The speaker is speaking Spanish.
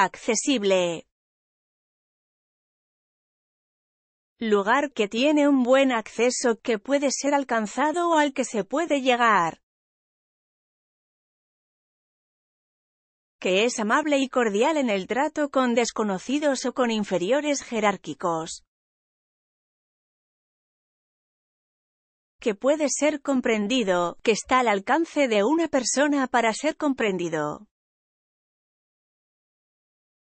Accesible. Lugar que tiene un buen acceso que puede ser alcanzado o al que se puede llegar. que es amable y cordial en el trato con desconocidos o con inferiores jerárquicos. Que puede ser comprendido, que está al alcance de una persona para ser comprendido.